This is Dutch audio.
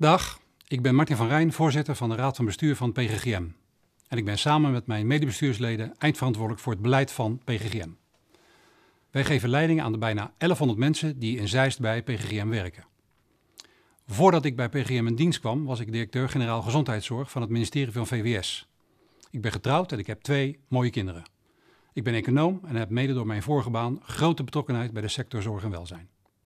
Dag, ik ben Martin van Rijn, voorzitter van de Raad van Bestuur van PGGM. En ik ben samen met mijn medebestuursleden eindverantwoordelijk voor het beleid van PGGM. Wij geven leiding aan de bijna 1100 mensen die in Zeist bij PGGM werken. Voordat ik bij PGM in dienst kwam, was ik directeur-generaal gezondheidszorg van het ministerie van VWS. Ik ben getrouwd en ik heb twee mooie kinderen. Ik ben econoom en heb mede door mijn vorige baan grote betrokkenheid bij de sector zorg en welzijn.